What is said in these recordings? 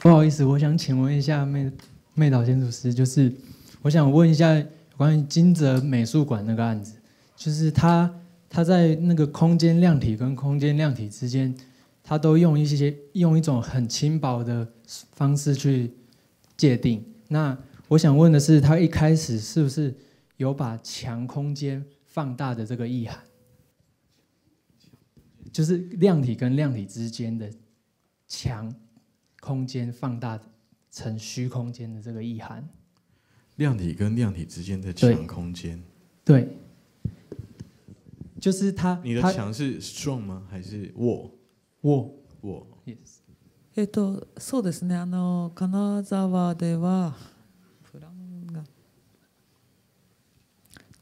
不好意思，我想请问一下妹妹岛建筑师，就是我想问一下关于金泽美术馆那个案子，就是他他在那个空间量体跟空间量体之间，他都用一些用一种很轻薄的方式去界定。那我想问的是，他一开始是不是有把墙空间放大的这个意涵？就是量体跟量体之间的墙。空间放大成虚空间的这个意涵，量体跟量体之间的强空间，对，就是它。你的墙是 strong 吗？还是 w a l y e s えっと、そうですね。あの金沢では、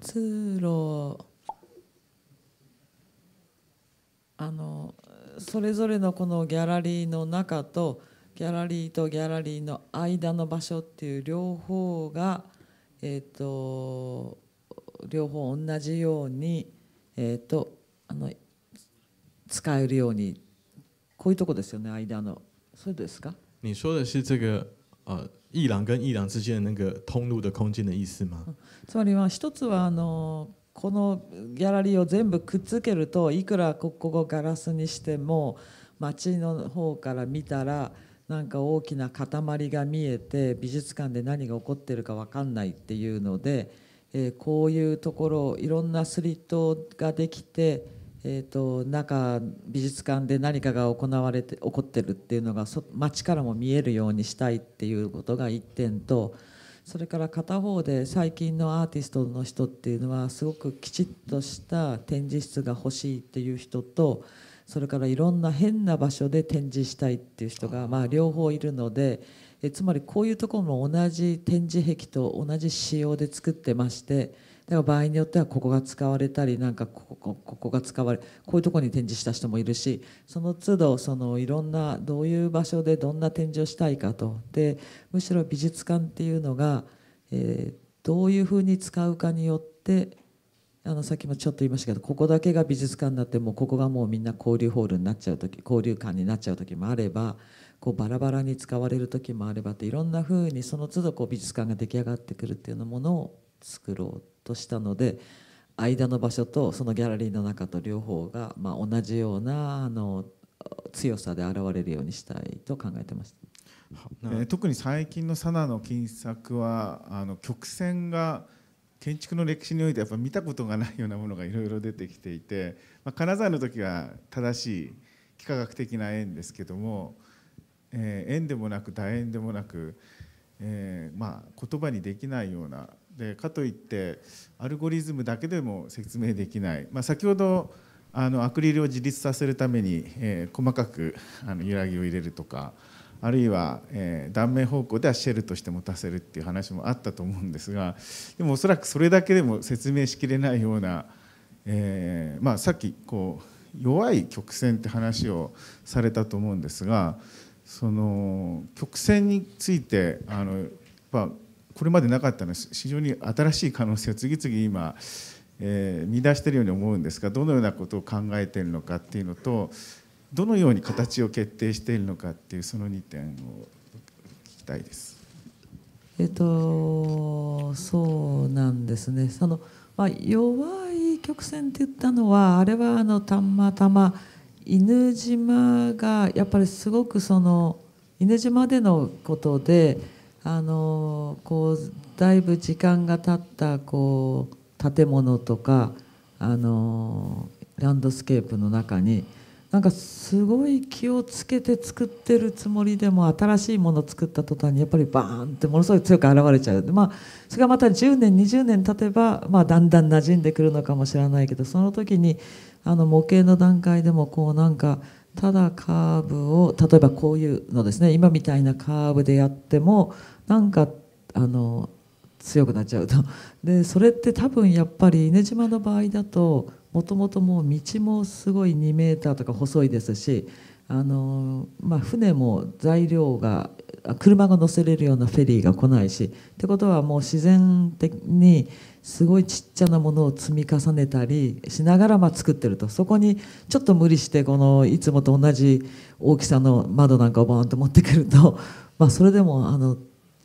通路、あのそれぞれのこのギャラリーの中と。ギャラリーとギャラリーの間の場所っていう両方が、えーと、両方同じように、えーと、とあの使えるようにこういうとこですよね間の。そうですか你说的是这个呃伊朗跟伊朗之间的那个通路的空间的意思吗？つまりは一つはあのこのギャラリーを全部くっつけるといくらここをガラスにしても街の方から見たら。なんか大きな塊が見えて美術館で何が起こってるか分かんないっていうので、えー、こういうところいろんなスリットができて、えーと、中美術館で何かが行われて起こってるっていうのが街からも見えるようにしたいっていうことが1点と。それから片方で最近のアーティストの人っていうのはすごくきちっとした展示室が欲しいっていう人とそれからいろんな変な場所で展示したいっていう人がまあ両方いるのでえつまりこういうところも同じ展示壁と同じ仕様で作ってましてだから場合によってはここが使われたりなんかここここが使われこういうところに展示した人もいるしその都度そのいろんなどういう場所でどんな展示をしたいかとでむしろ美術館っていうのが、えー、どういうふうに使うかによってあのさっきもちょっと言いましたけどここだけが美術館になってもここがもうみんな交流ホールになっちゃう時交流館になっちゃう時もあればこうバラバラに使われる時もあればっていろんなふうにその都度こう美術館が出来上がってくるっていうようなものを作ろうとしたので間の場所とそのギャラリーの中と両方がまあ同じようなあの強さで現れるようにしたいと考えてました。特に最近のサナの金作はあの曲線が建築の歴史においてやっぱ見たことがないようなものがいろいろ出てきていて、まあ、金沢の時は正しい幾何学的な円ですけども、えー、円でもなく楕円でもなく、えー、まあ言葉にできないようなでかといってアルゴリズムだけでも説明できない、まあ、先ほどあのアクリルを自立させるために、えー、細かくあの揺らぎを入れるとか。あるいは、えー、断面方向ではシェルとして持たせるっていう話もあったと思うんですがでもおそらくそれだけでも説明しきれないような、えーまあ、さっきこう弱い曲線って話をされたと思うんですがその曲線についてあのやっぱこれまでなかったのは非常に新しい可能性を次々今、えー、見出してるように思うんですがどのようなことを考えているのかっていうのとどのように形を決定しているのかっていうその2点を聞きたいです。えっと、そうなんですねその、まあ、弱い曲線って言ったのはあれはあのたまたま犬島がやっぱりすごくその犬島でのことであのこうだいぶ時間が経ったこう建物とかあのランドスケープの中に。なんかすごい気をつけて作ってるつもりでも新しいものを作った途端にやっぱりバーンってものすごい強く現れちゃう、まあ、それがまた10年20年経てば、まあ、だんだん馴染んでくるのかもしれないけどその時にあの模型の段階でもこうなんかただカーブを例えばこういうのですね今みたいなカーブでやってもなんかあの強くなっちゃうとでそれって多分やっぱり稲島の場合だと。もともともう道もすごい2メーターとか細いですしあの、まあ、船も材料が車が乗せれるようなフェリーが来ないしってことはもう自然的にすごいちっちゃなものを積み重ねたりしながらま作ってるとそこにちょっと無理してこのいつもと同じ大きさの窓なんかをバーンと持ってくると、まあ、それでもあの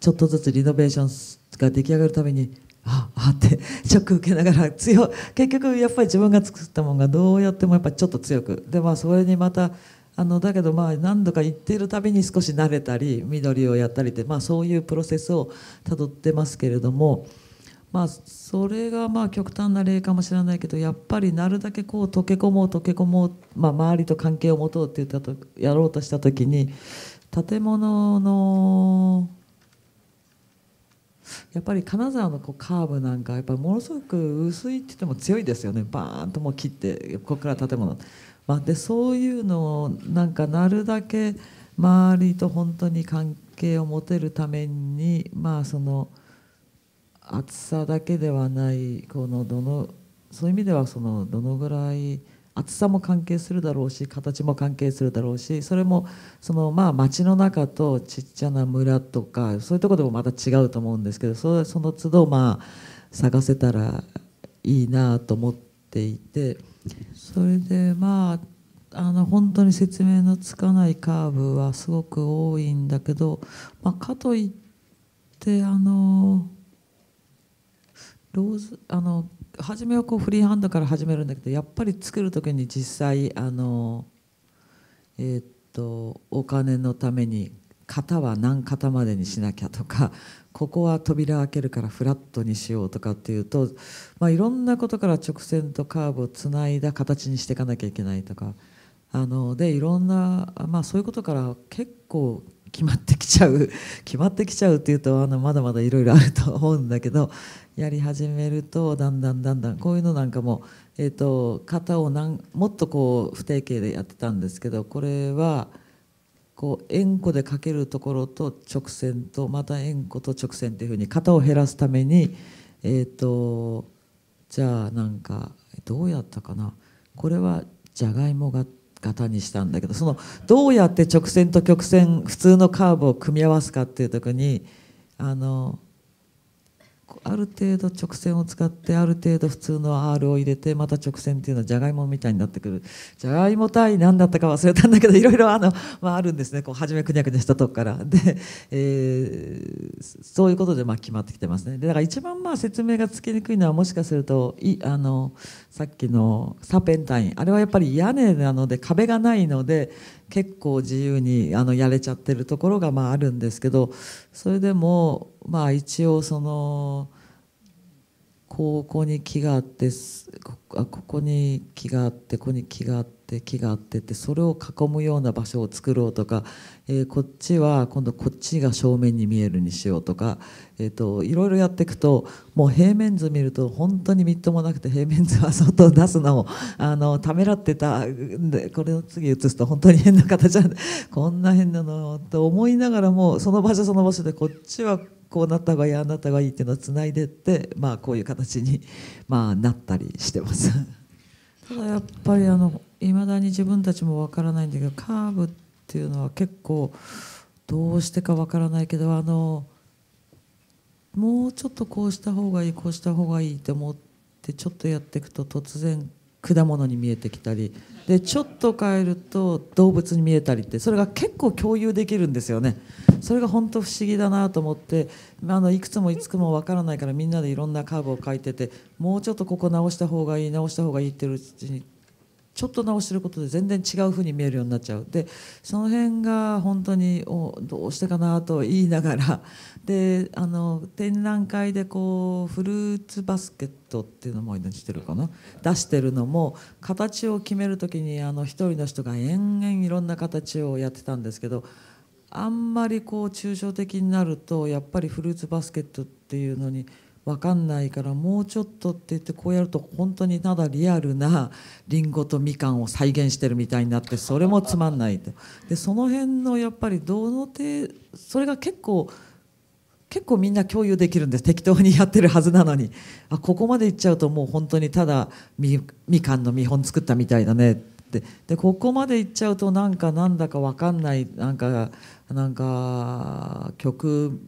ちょっとずつリノベーションが出来上がるためにあ あってショック受けながら 強結局やっぱり自分が作ったものがどうやってもやっぱちょっと強くでまあそれにまたあのだけどまあ何度か行っているたびに少し慣れたり緑をやったりって、まあ、そういうプロセスをたどってますけれども、まあ、それがまあ極端な例かもしれないけどやっぱりなるだけこう溶け込もう溶け込もう、まあ、周りと関係を持とうって言ったとやろうとした時に建物のやっぱり金沢のこうカーブなんかやっぱものすごく薄いって言っても強いですよねバーンともう切ってここから建物、まあ、でそういうのをなんかなるだけ周りと本当に関係を持てるためにまあその厚さだけではないこのどのそういう意味ではそのどのぐらい。厚さも関係するだろうし形も関係するだろうしそれもそのまあ町の中とちっちゃな村とかそういうとこでもまた違うと思うんですけどそその都度まあ探せたらいいなと思っていてそれでまああの本当に説明のつかないカーブはすごく多いんだけど、まあ、かといってあのローズあの初めはこうフリーハンドから始めるんだけどやっぱり作る時に実際あの、えっとお金のために型は何型までにしなきゃとか ここは扉開けるからフラットにしようとかっていうと、まあ、いろんなことから直線とカーブをつないだ形にしていかなきゃいけないとかあのでいろんな、まあ、そういうことから結構決まってきちゃう 決まってきちゃうっていうとあのまだまだいろいろあると思うんだけどやり始めるとだんだんだんだんこういうのなんかも、えーと、型をなんもっとこう不定形でやってたんですけどこれはこう円弧でかけるところと直線とまた円弧と直線っていうふうに型を減らすためにえっ、ー、とじゃあなんかどうやったかなこれはじゃがいも型型にしたんだけどそのどうやって直線と曲線普通のカーブを組み合わすかっていう時にあのある程度直線を使ってある程度普通の R を入れてまた直線っていうのはじゃがいもみたいになってくるじゃがいも対何だったか忘れたんだけどいろいろあの、まあ、あるんですねこう初めくにゃくにゃしたとこからで、えー、そういうことでまあ決まってきてますねでだから一番まあ説明がつきにくいのはもしかするといあのさっきのサペンタインあれはやっぱり屋根なので壁がないので結構自由にあのやれちゃってるところがまああるんですけどそれでもまあ一応その高校に木があってあここに木があってここに木があって木があってってそれを囲むような場所を作ろうとか、えー、こっちは今度こっちが正面に見えるにしようとか、えーと、いろいろやっていくともう平面図見ると本当にみっともなくて平面図は外を出すのをあのためらってたこれを次移すと本当に変な形なんでこんな変なのと思いながらもその場所その場所でこっちはこうなった方がいいああなった方がいいっていうのをつないでって、まあ、こういう形に、まあ、なったりしてます。ただやっぱりいまだに自分たちもわからないんだけどカーブっていうのは結構どうしてかわからないけどあのもうちょっとこうした方がいいこうした方がいいって思ってちょっとやっていくと突然果物に見えてきたりでちょっと変えると動物に見えたりってそれが結構共有できるんですよねそれが本当不思議だなと思ってあのいくつもいくつも分からないからみんなでいろんなカーブを描いててもうちょっとここ直した方がいい直した方がいいってううちにちょっと直してることで全然違うふうに見えるようになっちゃうでその辺が本当におどうしてかなと言いながら であの展覧会でこうフルーツバスケットっていうのもしてるかな出してるのも形を決める時にあの一人の人が延々いろんな形をやってたんですけどあんまりこう抽象的になるとやっぱりフルーツバスケットっていうのに。分かんないからもうちょっとって言ってこうやると本当にただリアルなりんごとみかんを再現してるみたいになってそれもつまんないとでその辺のやっぱりどの程それが結構結構みんな共有できるんです適当にやってるはずなのにあここまでいっちゃうともう本当にただみみかんの見本作ったみたいだねってでここまでいっちゃうとなんかなんだか分かんないなんかなんか曲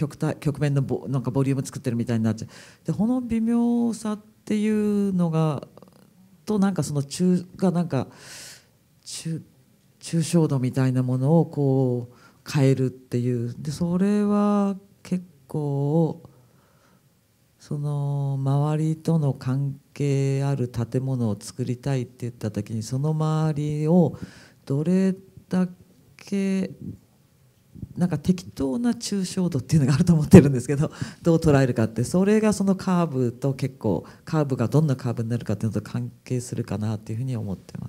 局端局面のボなんかボリューム作ってるみたいになっちゃうでこの微妙さっていうのがとなんかその中がなんか中抽象度みたいなものをこう変えるっていうでそれは結構その周りとの関係ある建物を作りたいって言った時にその周りをどれだけなんか適当な抽象度っていうのがあると思ってるんですけど どう捉えるかってそれがそのカーブと結構カーブがどんなカーブになるかっていうのと関係するかなっていうふうに思ってます。